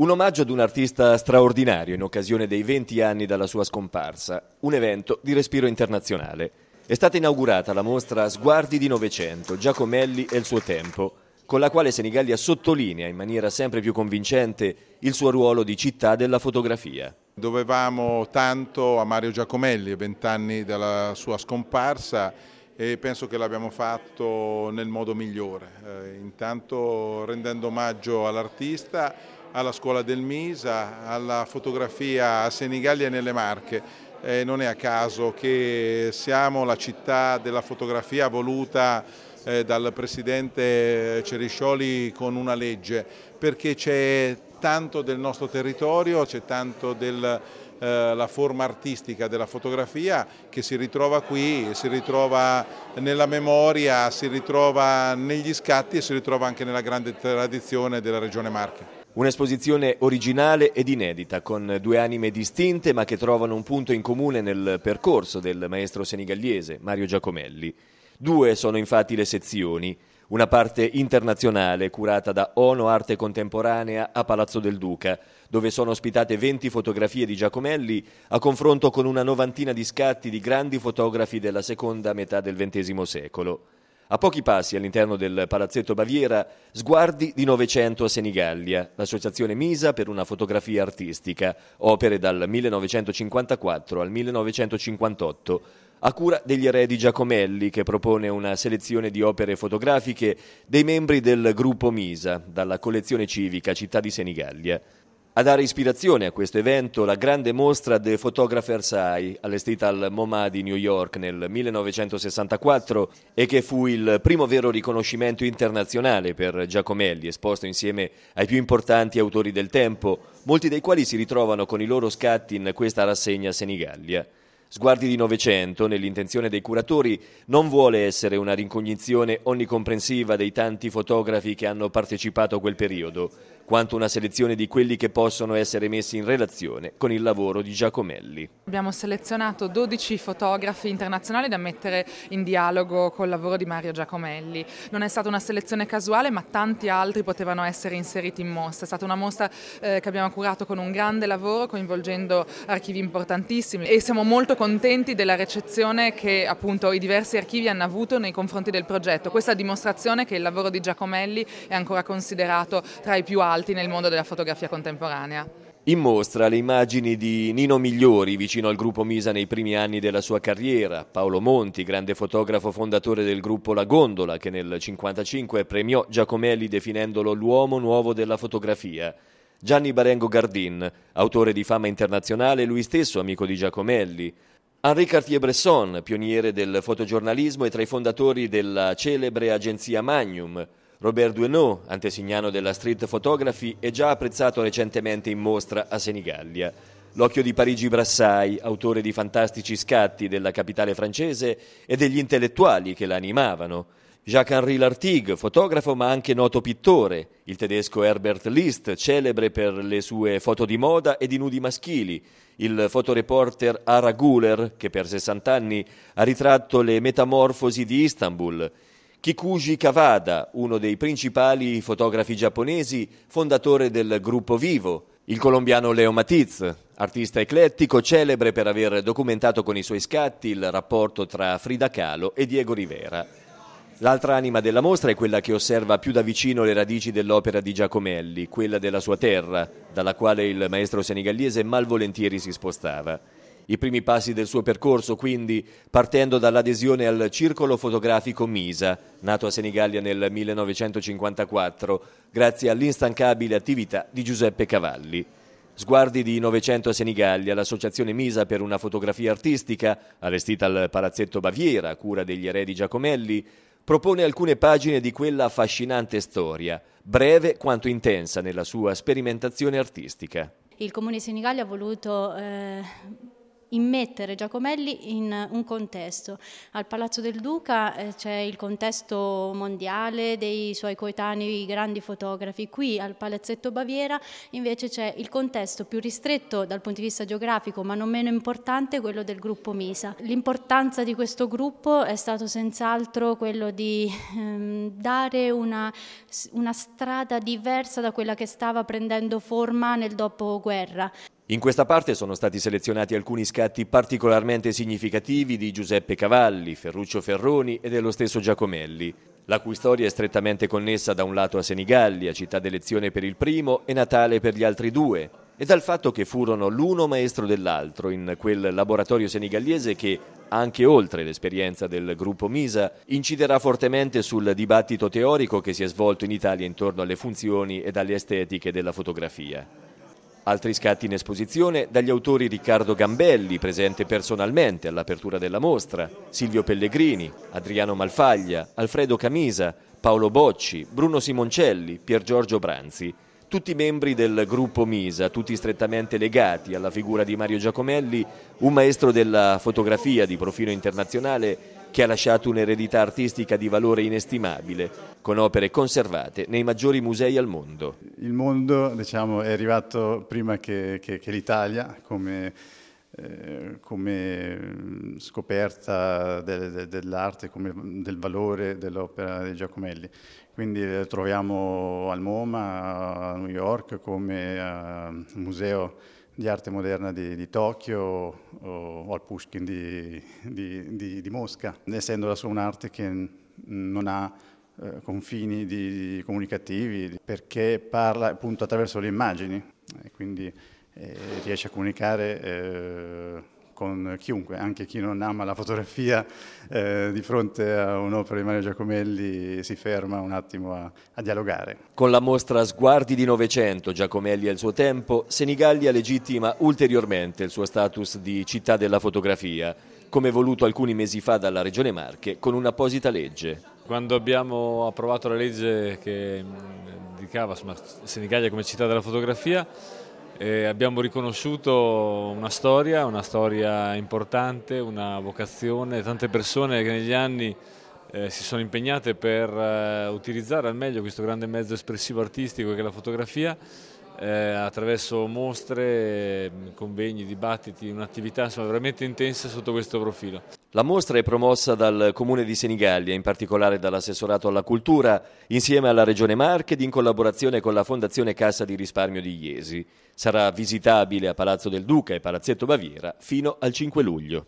Un omaggio ad un artista straordinario in occasione dei 20 anni dalla sua scomparsa, un evento di respiro internazionale. È stata inaugurata la mostra Sguardi di Novecento, Giacomelli e il suo tempo, con la quale Senigallia sottolinea in maniera sempre più convincente il suo ruolo di città della fotografia. Dovevamo tanto a Mario Giacomelli, vent'anni dalla sua scomparsa, e penso che l'abbiamo fatto nel modo migliore, eh, intanto rendendo omaggio all'artista alla scuola del Misa, alla fotografia a Senigallia e nelle Marche. Eh, non è a caso che siamo la città della fotografia voluta eh, dal presidente Ceriscioli con una legge, perché c'è tanto del nostro territorio, c'è tanto della eh, la forma artistica della fotografia che si ritrova qui, si ritrova nella memoria, si ritrova negli scatti e si ritrova anche nella grande tradizione della regione Marche. Un'esposizione originale ed inedita, con due anime distinte ma che trovano un punto in comune nel percorso del maestro senigallese Mario Giacomelli. Due sono infatti le sezioni, una parte internazionale curata da Ono Arte Contemporanea a Palazzo del Duca, dove sono ospitate 20 fotografie di Giacomelli a confronto con una novantina di scatti di grandi fotografi della seconda metà del XX secolo. A pochi passi all'interno del Palazzetto Baviera, Sguardi di Novecento a Senigallia, l'associazione Misa per una fotografia artistica, opere dal 1954 al 1958, a cura degli eredi Giacomelli che propone una selezione di opere fotografiche dei membri del gruppo Misa dalla collezione civica Città di Senigallia. A dare ispirazione a questo evento la grande mostra The Photographer's Eye, allestita al MoMA di New York nel 1964 e che fu il primo vero riconoscimento internazionale per Giacomelli, esposto insieme ai più importanti autori del tempo, molti dei quali si ritrovano con i loro scatti in questa rassegna Senigallia. Sguardi di Novecento, nell'intenzione dei curatori, non vuole essere una rincognizione onnicomprensiva dei tanti fotografi che hanno partecipato a quel periodo, quanto una selezione di quelli che possono essere messi in relazione con il lavoro di Giacomelli. Abbiamo selezionato 12 fotografi internazionali da mettere in dialogo col lavoro di Mario Giacomelli. Non è stata una selezione casuale ma tanti altri potevano essere inseriti in mostra. È stata una mostra eh, che abbiamo curato con un grande lavoro coinvolgendo archivi importantissimi e siamo molto contenti della recezione che appunto i diversi archivi hanno avuto nei confronti del progetto. Questa dimostrazione che il lavoro di Giacomelli è ancora considerato tra i più alti alti nel mondo della fotografia contemporanea. In mostra le immagini di Nino Migliori vicino al gruppo Misa nei primi anni della sua carriera, Paolo Monti, grande fotografo fondatore del gruppo La Gondola che nel 1955 premiò Giacomelli definendolo l'uomo nuovo della fotografia. Gianni Barengo Gardin, autore di fama internazionale, e lui stesso amico di Giacomelli. Henri Cartier-Bresson, pioniere del fotogiornalismo e tra i fondatori della celebre agenzia Magnum. Robert Duenot, antesignano della street photography, è già apprezzato recentemente in mostra a Senigallia. L'occhio di Parigi Brassai, autore di fantastici scatti della capitale francese e degli intellettuali che la animavano. Jacques-Henri Lartigue, fotografo ma anche noto pittore, il tedesco Herbert List, celebre per le sue foto di moda e di nudi maschili, il fotoreporter Ara Guler, che per 60 anni ha ritratto le metamorfosi di Istanbul, Kikuji Kawada, uno dei principali fotografi giapponesi, fondatore del gruppo Vivo, il colombiano Leo Matiz, artista eclettico celebre per aver documentato con i suoi scatti il rapporto tra Frida Kahlo e Diego Rivera. L'altra anima della mostra è quella che osserva più da vicino le radici dell'opera di Giacomelli, quella della sua terra, dalla quale il maestro senigallese malvolentieri si spostava i primi passi del suo percorso, quindi partendo dall'adesione al Circolo Fotografico Misa, nato a Senigallia nel 1954, grazie all'instancabile attività di Giuseppe Cavalli. Sguardi di Novecento a Senigallia, l'associazione Misa per una fotografia artistica, allestita al Palazzetto Baviera, a cura degli eredi Giacomelli, propone alcune pagine di quella affascinante storia, breve quanto intensa nella sua sperimentazione artistica. Il Comune di Senigallia ha voluto eh immettere Giacomelli in un contesto. Al Palazzo del Duca eh, c'è il contesto mondiale dei suoi coetanei grandi fotografi, qui al Palazzetto Baviera invece c'è il contesto più ristretto dal punto di vista geografico ma non meno importante, quello del gruppo Misa. L'importanza di questo gruppo è stato senz'altro quello di ehm, dare una, una strada diversa da quella che stava prendendo forma nel dopoguerra. In questa parte sono stati selezionati alcuni scatti particolarmente significativi di Giuseppe Cavalli, Ferruccio Ferroni e dello stesso Giacomelli, la cui storia è strettamente connessa da un lato a Senigallia, città d'elezione per il primo e Natale per gli altri due, e dal fatto che furono l'uno maestro dell'altro in quel laboratorio senigallese che, anche oltre l'esperienza del gruppo Misa, inciderà fortemente sul dibattito teorico che si è svolto in Italia intorno alle funzioni ed alle estetiche della fotografia. Altri scatti in esposizione dagli autori Riccardo Gambelli, presente personalmente all'apertura della mostra, Silvio Pellegrini, Adriano Malfaglia, Alfredo Camisa, Paolo Bocci, Bruno Simoncelli, Pier Giorgio Branzi tutti membri del gruppo Misa, tutti strettamente legati alla figura di Mario Giacomelli, un maestro della fotografia di profilo internazionale che ha lasciato un'eredità artistica di valore inestimabile, con opere conservate nei maggiori musei al mondo. Il mondo diciamo, è arrivato prima che, che, che l'Italia come, eh, come, mm, scoperta de, de, dell'arte, mm, del valore dell'opera di Giacomelli. Quindi lo eh, troviamo al MoMA, a New York, come eh, museo di arte moderna di, di Tokyo o, o, al Pushkin di, di, di Mosca, essendo la sua un'arte che non ha eh, confini comunicativi perché parla appunto attraverso le immagini e quindi eh, riesce a comunicare eh, con chiunque, anche chi non ama la fotografia, eh, di fronte a un'opera di Mario Giacomelli si ferma un attimo a, a dialogare. Con la mostra Sguardi di Novecento, Giacomelli al suo tempo, Senigallia legittima ulteriormente il suo status di città della fotografia, come voluto alcuni mesi fa dalla Regione Marche con un'apposita legge. Quando abbiamo approvato la legge che mm, indicava insomma, Senigallia come città della fotografia, e abbiamo riconosciuto una storia, una storia importante, una vocazione, tante persone che negli anni eh, si sono impegnate per eh, utilizzare al meglio questo grande mezzo espressivo artistico che è la fotografia eh, attraverso mostre, convegni, dibattiti, un'attività veramente intensa sotto questo profilo. La mostra è promossa dal Comune di Senigallia, in particolare dall'assessorato alla cultura, insieme alla Regione Marche ed in collaborazione con la Fondazione Cassa di Risparmio di Iesi. Sarà visitabile a Palazzo del Duca e Palazzetto Baviera fino al 5 luglio.